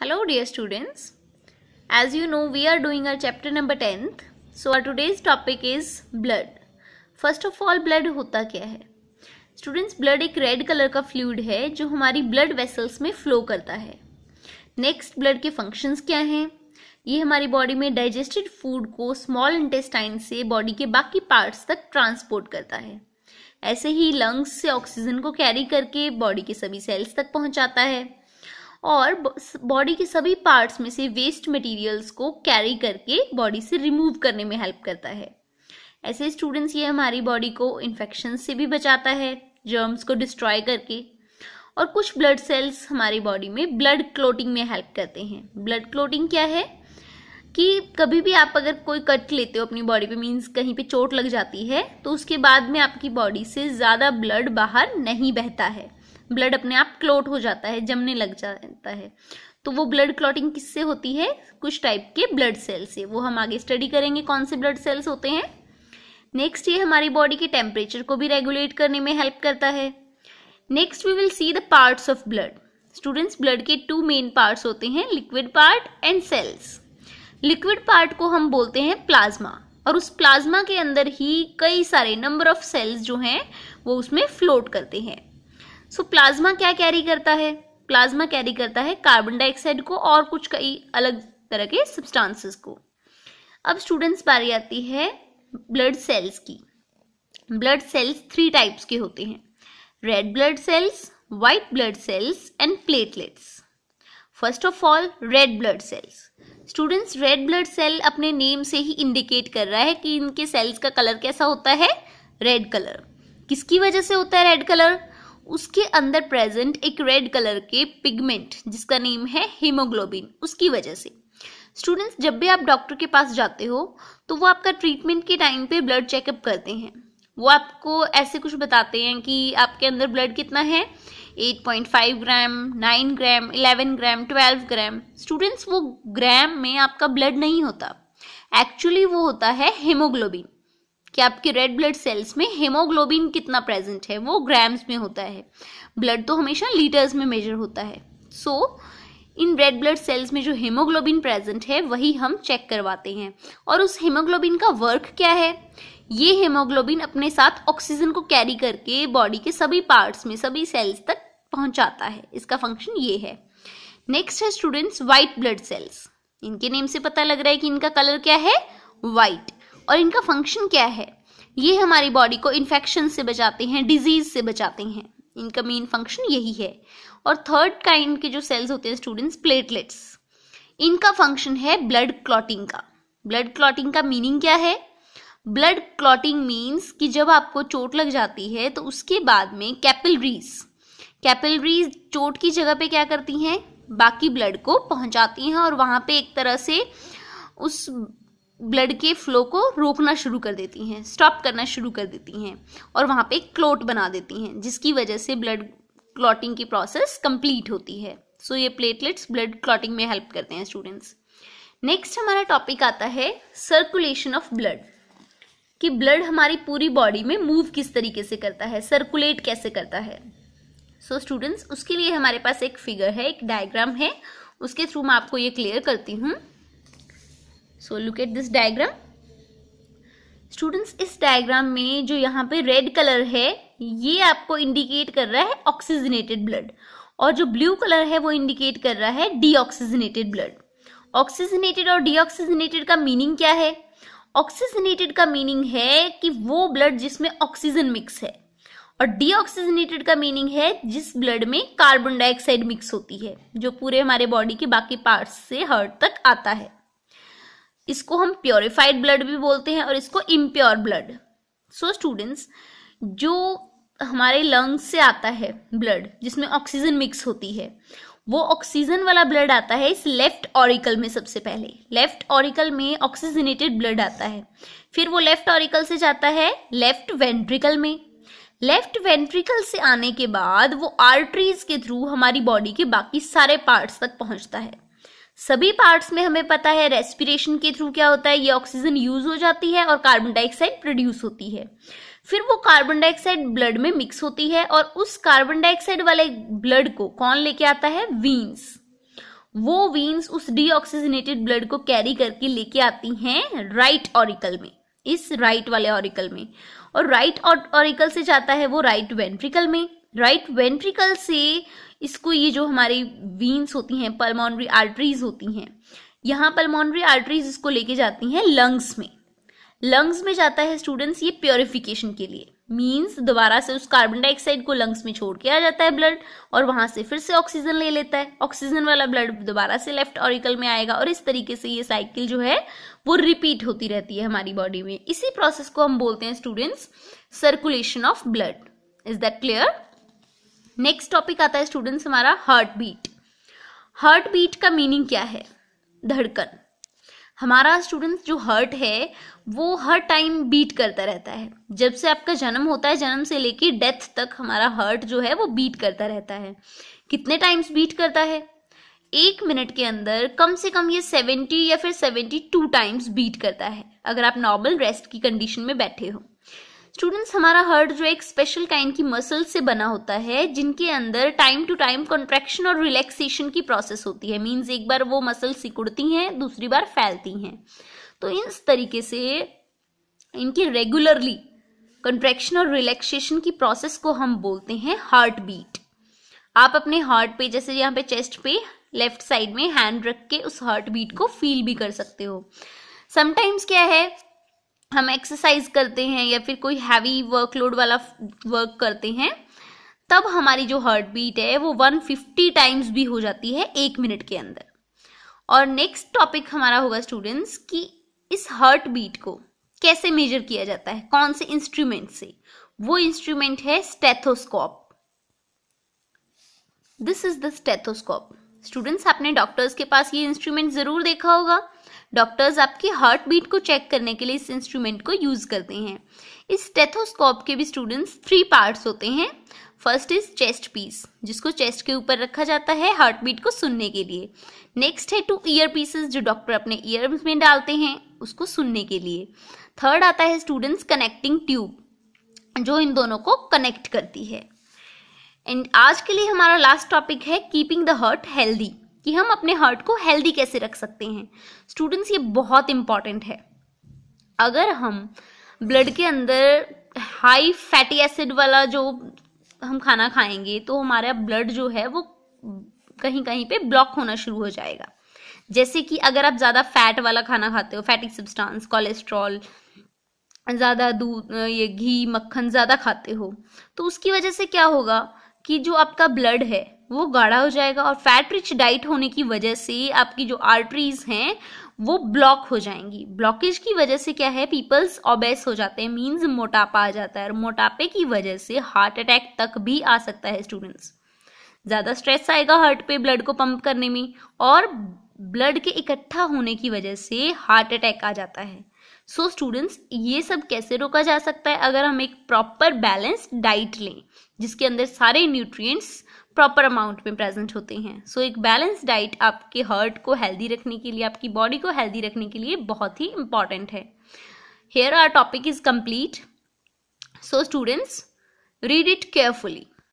hello dear students as you know we are doing our chapter number tenth so our today's topic is blood first of all blood होता क्या है students blood एक red colour का fluid है जो हमारी blood vessels में flow करता है नेक्स्ट ब्लड के फंक्शंस क्या हैं ये हमारी बॉडी में डाइजेस्टेड फूड को स्मॉल इंटेस्टाइन से बॉडी के बाकी पार्ट्स तक ट्रांसपोर्ट करता है ऐसे ही लंग्स से ऑक्सीजन को कैरी करके बॉडी के सभी सेल्स तक पहुंचाता है और बॉडी के सभी पार्ट्स में से वेस्ट मटेरियल्स को कैरी करके बॉडी से रिमूव करने में हेल्प करता है ऐसे स्टूडेंट्स ये हमारी बॉडी को इन्फेक्शन से भी बचाता है जर्म्स को डिस्ट्रॉय करके और कुछ ब्लड सेल्स हमारी बॉडी में ब्लड क्लोटिंग में हेल्प करते हैं ब्लड क्लोटिंग क्या है कि कभी भी आप अगर कोई कट लेते हो अपनी बॉडी पे मीन्स कहीं पे चोट लग जाती है तो उसके बाद में आपकी बॉडी से ज़्यादा ब्लड बाहर नहीं बहता है ब्लड अपने आप क्लोट हो जाता है जमने लग जाता है तो वो ब्लड क्लॉटिंग किससे होती है कुछ टाइप के ब्लड सेल से वो हम आगे स्टडी करेंगे कौन से ब्लड सेल्स होते हैं नेक्स्ट ये हमारी बॉडी के टेम्परेचर को भी रेगुलेट करने में हेल्प करता है next we will see the parts of blood students blood के टू मेन पार्ट्स होते हैं liquid part and cells liquid part को हम बोलते हैं प्लाज्मा और उस प्लाज्मा के अंदर ही कई सारे नंबर ऑफ सेल्स जो हैं वो उसमें फ्लोट करते हैं सो so, प्लाज्मा क्या कैरी करता है प्लाज्मा कैरी करता है कार्बन डाइऑक्साइड को और कुछ कई अलग तरह के सब्सटेंसेस को अब स्टूडेंट्स बारी आती है ब्लड सेल्स की ब्लड सेल्स थ्री टाइप्स के होते हैं red blood cells white blood cells and platelets first of all red blood cells students red blood cell अपने नेम से ही इंडिकेट कर रहा है कि इनके सेल्स का कलर कैसा होता है रेड कलर किसकी वजह से होता है रेड कलर उसके अंदर प्रेजेंट एक रेड कलर के पिगमेंट जिसका नेम है हीमोग्लोबिन उसकी वजह से स्टूडेंट्स जब भी आप डॉक्टर के पास जाते हो तो वो आपका ट्रीटमेंट के टाइम पे ब्लड चेकअप करते हैं वो आपको ऐसे कुछ बताते हैं कि आपके अंदर ब्लड कितना है 8.5 ग्राम 9 ग्राम 11 ग्राम 12 ग्राम स्टूडेंट्स वो ग्राम में आपका ब्लड नहीं होता एक्चुअली वो होता है हेमोग्लोबिन कि आपके रेड ब्लड सेल्स में हेमोग्लोबिन कितना प्रेजेंट है वो ग्राम्स में होता है ब्लड तो हमेशा लीटर्स में मेजर होता है सो so, इन रेड ब्लड सेल्स में जो हेमोग्लोबिन प्रेजेंट है वही हम चेक करवाते हैं और उस हेमोग्लोबिन का वर्क क्या है ये हेमोग्लोबिन अपने साथ ऑक्सीजन को कैरी करके बॉडी के सभी पार्ट्स में सभी सेल्स तक पहुंचाता है इसका फंक्शन ये है नेक्स्ट है स्टूडेंट्स व्हाइट ब्लड सेल्स इनके नेम से पता लग रहा है कि इनका कलर क्या है वाइट और इनका फंक्शन क्या है ये हमारी बॉडी को इन्फेक्शन से बचाते हैं डिजीज से बचाते हैं इनका मेन फंक्शन यही है और थर्ड काइंड के जो सेल्स होते हैं स्टूडेंट्स प्लेटलेट्स इनका फंक्शन है ब्लड क्लॉटिंग का ब्लड क्लॉटिंग का मीनिंग क्या है ब्लड क्लॉटिंग मीन्स कि जब आपको चोट लग जाती है तो उसके बाद में कैपिलरीज कैपिलरीज चोट की जगह पे क्या करती हैं बाकी ब्लड को पहुंचाती हैं और वहाँ पे एक तरह से उस ब्लड के फ्लो को रोकना शुरू कर देती हैं स्टॉप करना शुरू कर देती हैं और वहाँ पे क्लोट बना देती हैं जिसकी वजह से ब्लड क्लॉटिंग की प्रोसेस कंप्लीट होती है सो ये प्लेटलेट्स ब्लड क्लॉटिंग में हेल्प करते हैं स्टूडेंट्स नेक्स्ट हमारा टॉपिक आता है सर्कुलेशन ऑफ ब्लड कि ब्लड हमारी पूरी बॉडी में मूव किस तरीके से करता है सर्कुलेट कैसे करता है सो so, स्टूडेंट्स उसके लिए हमारे पास एक फिगर है एक डायग्राम है उसके थ्रू मैं आपको ये क्लियर करती हूँ so look at this diagram students इस डायग्राम में जो यहाँ पे रेड कलर है ये आपको इंडिकेट कर रहा है ऑक्सीजनेटेड ब्लड और जो ब्लू कलर है वो इंडिकेट कर रहा है डीऑक्सीजनेटेड ब्लड ऑक्सीजनेटेड और डीऑक्सीजनेटेड का मीनिंग क्या है ऑक्सीजनेटेड का मीनिंग है कि वो ब्लड जिसमें ऑक्सीजन मिक्स है और डीऑक्सीजनेटेड का मीनिंग है जिस ब्लड में कार्बन डाइऑक्साइड मिक्स होती है जो पूरे हमारे बॉडी के बाकी पार्ट्स से हर्ट तक आता है इसको हम प्योरिफाइड ब्लड भी बोलते हैं और इसको इम्प्योर ब्लड सो स्टूडेंट्स जो हमारे लंग्स से आता है ब्लड जिसमें ऑक्सीजन मिक्स होती है वो ऑक्सीजन वाला ब्लड आता है इस लेफ्ट ऑरिकल में सबसे पहले लेफ्ट ऑरिकल में ऑक्सीजनेटेड ब्लड आता है फिर वो लेफ्ट ऑरिकल से जाता है लेफ्ट वेंट्रिकल में लेफ्ट वेंट्रिकल से आने के बाद वो आर्टरीज के थ्रू हमारी बॉडी के बाकी सारे पार्ट्स तक पहुंचता है सभी पार्ट्स में हमें पता है रेस्पिरेशन के थ्रू क्या होता है ये ऑक्सीजन यूज हो जाती है और कार्बन डाइऑक्साइड प्रोड्यूस होती है फिर वो कार्बन डाइऑक्साइड ब्लड में मिक्स होती है और उस कार्बन डाइऑक्साइड वाले ब्लड को कौन लेके आता है वीन्स वो वीन्स उस डीऑक्सीजनेटेड ब्लड को कैरी करके लेके आती हैं राइट ऑरिकल में इस राइट वाले ऑरिकल में और राइट ऑरिकल से जाता है वो राइट वेंट्रिकल में राइट वेंट्रिकल से इसको ये जो हमारी वीन्स होती हैं पल्मोनरी आर्टरीज होती हैं यहाँ पल्मोनरी आर्टरीज इसको लेके जाती हैं लंग्स में लंग्स में जाता है स्टूडेंट्स ये प्योरिफिकेशन के लिए मीन्स दोबारा से उस कार्बन डाइऑक्साइड को लंग्स में छोड़ के आ जाता है ब्लड और वहां से फिर से ऑक्सीजन ले लेता है ऑक्सीजन वाला ब्लड दोबारा से लेफ्ट ऑरिकल में आएगा और इस तरीके से ये साइकिल जो है वो रिपीट होती रहती है हमारी बॉडी में इसी प्रोसेस को हम बोलते हैं students circulation of blood is that clear next topic आता है स्टूडेंट्स हमारा हार्ट बीट हार्ट बीट का मीनिंग क्या है धड़कन हमारा स्टूडेंट्स जो हार्ट है वो हर टाइम बीट करता रहता है जब से आपका जन्म होता है जन्म से लेके डेथ तक हमारा हार्ट जो है वो बीट करता रहता है कितने टाइम्स बीट करता है एक मिनट के अंदर कम से कम ये सेवेंटी या फिर सेवेंटी टू टाइम्स बीट करता है अगर आप नॉर्मल रेस्ट की कंडीशन में बैठे हो स्टूडेंट्स हमारा हर्ट जो एक स्पेशल काइंड की मसल से बना होता है जिनके अंदर टाइम टू टाइम कॉन्ट्रेक्शन और रिलैक्सेशन की प्रोसेस होती है मीन्स एक बार वो मसल सिकुड़ती हैं दूसरी बार फैलती हैं तो इस तरीके से इनकी रेगुलरली कंट्रेक्शन और रिलैक्सेशन की प्रोसेस को हम बोलते हैं हार्ट बीट आप अपने हार्ट पे जैसे यहाँ पे चेस्ट पे लेफ्ट साइड में हैंड रख के उस हार्ट बीट को फील भी कर सकते हो समटाइम्स क्या है हम एक्सरसाइज करते हैं या फिर कोई हैवी वर्कलोड वाला वर्क करते हैं तब हमारी जो हार्ट बीट है वो 150 टाइम्स भी हो जाती है एक मिनट के अंदर और नेक्स्ट टॉपिक हमारा होगा स्टूडेंट्स कि इस हार्ट बीट को कैसे मेजर किया जाता है कौन से इंस्ट्रूमेंट से वो इंस्ट्रूमेंट है stethoscope this is the stethoscope students आपने डॉक्टर्स के पास ये इंस्ट्रूमेंट जरूर देखा होगा डॉक्टर्स आपकी हार्ट बीट को चेक करने के लिए इस इंस्ट्रूमेंट को यूज़ करते हैं इस स्टेथोस्कोप के भी स्टूडेंट्स थ्री पार्ट्स होते हैं फर्स्ट इज चेस्ट पीस जिसको चेस्ट के ऊपर रखा जाता है हार्ट बीट को सुनने के लिए नेक्स्ट है टू ईयर पीसेस जो डॉक्टर अपने ईयर में डालते हैं उसको सुनने के लिए थर्ड आता है स्टूडेंट्स कनेक्टिंग ट्यूब जो इन दोनों को कनेक्ट करती है एंड आज के लिए हमारा लास्ट टॉपिक है कीपिंग द हार्ट हेल्दी कि हम अपने हार्ट को हेल्दी कैसे रख सकते हैं स्टूडेंट्स ये बहुत इंपॉर्टेंट है अगर हम ब्लड के अंदर हाई फैटी एसिड वाला जो हम खाना खाएंगे तो हमारा ब्लड जो है वो कहीं कहीं पे ब्लॉक होना शुरू हो जाएगा जैसे कि अगर आप ज़्यादा फैट वाला खाना खाते हो फैटिक सब्सटेंस कोलेस्ट्रॉल ज़्यादा दूध ये घी मक्खन ज़्यादा खाते हो तो उसकी वजह से क्या होगा कि जो आपका ब्लड है वो गाढ़ा हो जाएगा और फैट रिच डाइट होने की वजह से आपकी जो आर्टरीज हैं वो ब्लॉक हो जाएंगी ब्लॉकेज की वजह से क्या है पीपल्स ओबेस हो जाते हैं मीन्स मोटापा आ जाता है और मोटापे की वजह से हार्ट अटैक तक भी आ सकता है स्टूडेंट्स ज़्यादा स्ट्रेस आएगा हार्ट पे ब्लड को पंप करने में और ब्लड के इकट्ठा होने की वजह से हार्ट अटैक आ जाता है सो so, स्टूडेंट्स ये सब कैसे रोका जा सकता है अगर हम एक प्रॉपर बैलेंस डाइट लें जिसके अंदर सारे न्यूट्रिएंट्स प्रॉपर अमाउंट में प्रेजेंट होते हैं सो so, एक बैलेंस डाइट आपके हार्ट को हेल्दी रखने के लिए आपकी बॉडी को हेल्दी रखने के लिए बहुत ही इंपॉर्टेंट है here our topic is complete so students read it carefully